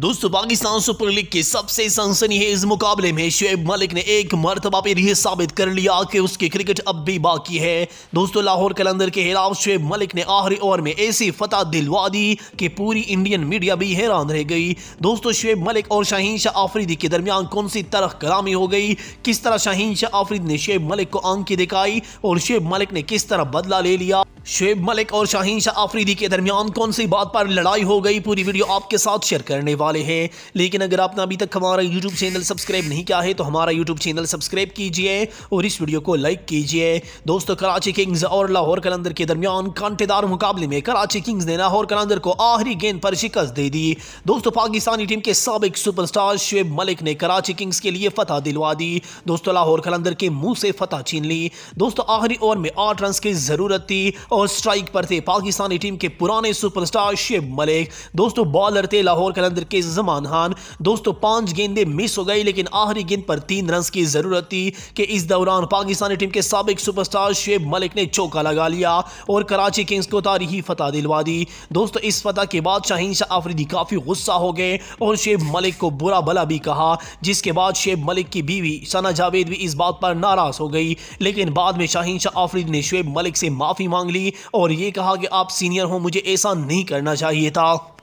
दोस्तों Pakistan super league के सबसे इस मुकाबले में शुएब मलिक ने एक मरतबा पर यह साबित कर लिया कि उसकी क्रिकेट अब भी बाकी है दोस्तों लाहौर कलंदर के खिलाफ शुएब मलिक ने आखिरी ओवर में ऐसी फतह दिलवा दी कि पूरी इंडियन मीडिया भी हैरान रह गई दोस्तों शुएब मलिक और शाहीन शाह आफरीदी के दरमियान कौन सी तरह कलामी हो गई किस तरह शाहीन शाह आफरीदी ने शुएब मलिक को आंखें दिखाई और शुएब मलिक ने किस तरह बदला ले लिया शुएब मलिक और शाहीन शाह आफरीदी के दरमियान कौन सी बात पर लड़ाई हो गई पूरी वीडियो आपके साथ शेयर करने वाले हैं लेकिन अगर आपने अभी तक हमारा यूट्यूब चैनल सब्सक्राइब नहीं किया है तो हमारा यूट्यूब चैनल सब्सक्राइब कीजिए और इस वीडियो को लाइक कीजिए दोस्तों कराची किंग्स और लाहौर कलंदर के दरमियान कांटेदार मुकाबले में कराची किंग्स ने लाहौर कलंदर को आखिरी गेंद पर शिकस्त दे दी दोस्तों पाकिस्तानी टीम के सबक सुपरस्टार शुएब मलिक ने कराची किंग्स के लिए फतह दिलवा दी दोस्तों लाहौर कलंदर के मुंह से फतह छीन ली दोस्तों आखिरी ओवर में आठ रन की जरूरत थी और स्ट्राइक पर थे पाकिस्तानी टीम के पुराने सुपरस्टार शेब मलिक दोस्तों बॉलर थे लाहौर कलंदर के जमान खान दोस्तों पांच गेंदे मिस हो गई लेकिन आखिरी गेंद पर तीन रन की जरूरत थी कि इस दौरान पाकिस्तानी टीम के सबक सुपरस्टार शेब मलिक ने चौका लगा लिया और कराची किंग्स को तारीखी फतह दिलवा दी दोस्तों इस फतह के बाद शाहीन शाह आफरीदी काफ़ी गुस्सा हो गए और शेब मलिक को बुरा भला भी कहा जिसके बाद शेब मलिक की बीवी सना जावेद भी इस बात पर नाराज़ हो गई लेकिन बाद में शाहीन शाह आफरीदी ने शेब मलिक से माफ़ी मांग ली ली और ये कहा कि आप सीनियर हो मुझे ऐसा नहीं करना चाहिए था